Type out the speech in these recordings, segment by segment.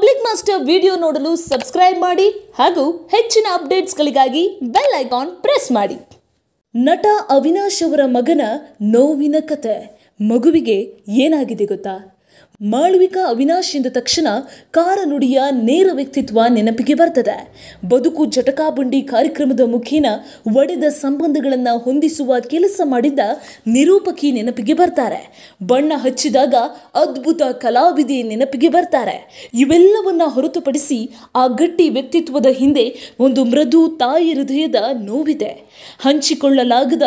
public master video ನೋಡಲು subscribe ಮಾಡಿ ಹಾಗೂ ಹೆಚ್ಚಿನ ಅಪ್ಡೇಟ್ಸ್ಗಳಿಗಾಗಿ ಬೆಲ್ ಐಕಾನ್ ಪ್ರೆಸ್ ಮಾಡಿ ನಟ ಅವಿನಾಶ್ ಅವರ ಮಗನ ನೋವಿನ ಕತೆ ಮಗುವಿಗೆ ಏನಾಗಿದೆ ಗೊತ್ತಾ ಮಾಳ್ವಿಕಾ ಅವಿನಾಶ್ ಎಂದ ತಕ್ಷಣ ಕಾರನುಡಿಯ ನೇರ ವ್ಯಕ್ತಿತ್ವ ನೆನಪಿಗೆ ಬರ್ತದೆ ಬದುಕು ಜಟಕಾಬಂಡಿ ಕಾರ್ಯಕ್ರಮದ ಮುಖೇನ ಒಡೆದ ಸಂಬಂಧಗಳನ್ನು ಹೊಂದಿಸುವ ಕೆಲಸ ಮಾಡಿದ್ದ ನಿರೂಪಕಿ ನೆನಪಿಗೆ ಬರ್ತಾರೆ ಬಣ್ಣ ಹಚ್ಚಿದಾಗ ಅದ್ಭುತ ಕಲಾವಿದಿ ನೆನಪಿಗೆ ಬರ್ತಾರೆ ಇವೆಲ್ಲವನ್ನ ಹೊರತುಪಡಿಸಿ ಆ ಗಟ್ಟಿ ವ್ಯಕ್ತಿತ್ವದ ಹಿಂದೆ ಒಂದು ಮೃದು ತಾಯಿ ಹೃದಯದ ನೋವಿದೆ ಹಂಚಿಕೊಳ್ಳಲಾಗದ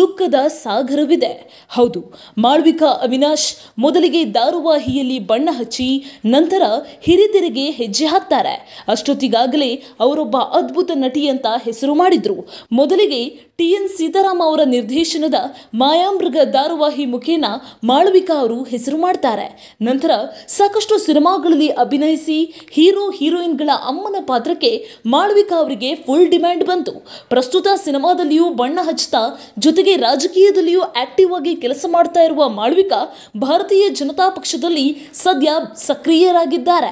ದುಃಖದ ಸಾಗರವಿದೆ ಹೌದು ಮಾಳ್ವಿಕಾ ಅವಿನಾಶ್ ಮೊದಲಿಗೆ ಧಾರಾವಾಹಿ ಬಣ್ಣ ಹಚ್ಚಿ ನಂತರ ಹಿರಿದಿರಿಗೆ ಹೆಜ್ಜೆ ಹಾಕ್ತಾರೆ ಅಷ್ಟೊತ್ತಿಗಾಗಲೇ ಅವರೊಬ್ಬ ಅದ್ಭುತ ನಟಿ ಅಂತ ಹೆಸರು ಮಾಡಿದ್ರು ಮೊದಲಿಗೆ ಟಿ ಎನ್ ಸೀತಾರಾಮ ಅವರ ನಿರ್ದೇಶನದ ಮಾಯಾಮೃಗ ಧಾರಾವಾಹಿ ಮುಖೇನ ಮಾಳವಿಕಾ ಅವರು ಹೆಸರು ಮಾಡ್ತಾರೆ ನಂತರ ಸಾಕಷ್ಟು ಸಿನಿಮಾಗಳಲ್ಲಿ ಅಭಿನಯಿಸಿ ಹೀರೋ ಹೀರೋಯಿನ್ಗಳ ಅಮ್ಮನ ಪಾತ್ರಕ್ಕೆ ಮಾಳವಿಕಾ ಅವರಿಗೆ ಫುಲ್ ಡಿಮ್ಯಾಂಡ್ ಬಂತು ಪ್ರಸ್ತುತ ಸಿನಿಮಾದಲ್ಲಿಯೂ ಬಣ್ಣ ಹಚ್ಚುತ್ತಾ ಜೊತೆಗೆ ರಾಜಕೀಯದಲ್ಲಿಯೂ ಆಕ್ಟಿವ್ ಆಗಿ ಕೆಲಸ ಮಾಡ್ತಾ ಇರುವ ಮಾಳವಿಕಾ ಭಾರತೀಯ ಜನತಾ ಪಕ್ಷದಲ್ಲಿ ಸದ್ಯ ಸಕ್ರಿಯರಾಗಿದ್ದಾರೆ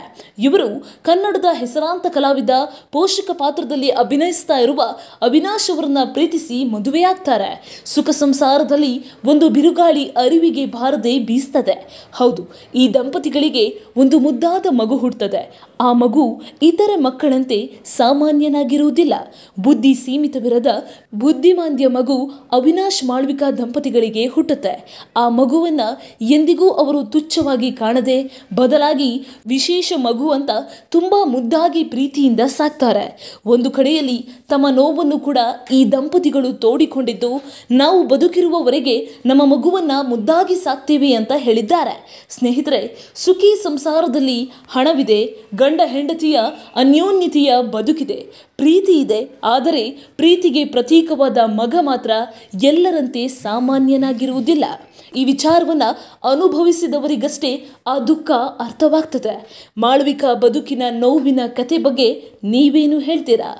ಇವರು ಕನ್ನಡದ ಹೆಸರಾಂತ ಕಲಾವಿದ ಪೋಷಕ ಪಾತ್ರದಲ್ಲಿ ಅಭಿನಯಿಸ್ತಾ ಇರುವ ಅವಿನಾಶ್ ಅವರನ್ನ ಪ್ರೀತಿಸಿ ಮದುವೆಯಾಗ್ತಾರೆ ಸುಖ ಸಂಸಾರದಲ್ಲಿ ಒಂದು ಬಿರುಗಾಳಿ ಅರಿವಿಗೆ ಬಾರದೆ ಬೀಸ್ತದೆ ಹೌದು ಈ ದಂಪತಿಗಳಿಗೆ ಒಂದು ಮುದ್ದಾದ ಮಗು ಹುಡ್ತದೆ ಆ ಮಗು ಇತರೆ ಮಕ್ಕಳಂತೆ ಸಾಮಾನ್ಯನಾಗಿರುವುದಿಲ್ಲ ಬುದ್ಧಿ ಸೀಮಿತವಿರದ ಬುದ್ಧಿಮಾಂದ್ಯ ಮಗು ಅವಿನಾಶ್ ಮಾಳ್ವಿಕಾ ದಂಪತಿಗಳಿಗೆ ಹುಟ್ಟುತ್ತೆ ಆ ಮಗುವನ್ನ ಎಂದಿಗೂ ಅವರು ತುಚ್ಛವಾಗಿ ಕಾಣದೆ ಬದಲಾಗಿ ವಿಶೇಷ ಮಗು ಅಂತ ತುಂಬ ಮುದ್ದಾಗಿ ಪ್ರೀತಿಯಿಂದ ಸಾಕ್ತಾರೆ ಒಂದು ಕಡೆಯಲ್ಲಿ ತಮ್ಮ ನೋವನ್ನು ಕೂಡ ಈ ದಂಪತಿಗಳು ತೋಡಿಕೊಂಡಿದ್ದು ನಾವು ಬದುಕಿರುವವರೆಗೆ ನಮ್ಮ ಮಗುವನ್ನು ಮುದ್ದಾಗಿ ಸಾಕ್ತೀವಿ ಅಂತ ಹೇಳಿದ್ದಾರೆ ಸ್ನೇಹಿತರೆ ಸುಖಿ ಸಂಸಾರದಲ್ಲಿ ಹಣವಿದೆ ಗಂಡ ಹೆಂಡತಿಯ ಅನ್ಯೋನ್ಯತೆಯ ಬದುಕಿದೆ ಪ್ರೀತಿ ಇದೆ ಆದರೆ ಪ್ರೀತಿಗೆ ಪ್ರತೀಕವಾದ ಮಗ ಮಾತ್ರ ಎಲ್ಲರಂತೆ ಸಾಮಾನ್ಯನಾಗಿರುವುದಿಲ್ಲ ಈ ವಿಚಾರವನ್ನು ಅನುಭವಿಸಿದವರಿಗಷ್ಟೇ ಆ ದುಃಖ ಅರ್ಥವಾಗ್ತದೆ ಮಾಳ್ವಿಕಾ ಬದುಕಿನ ನೋವಿನ ಕತೆ ಬಗ್ಗೆ ನೀವೇನು ಹೇಳ್ತೀರಾ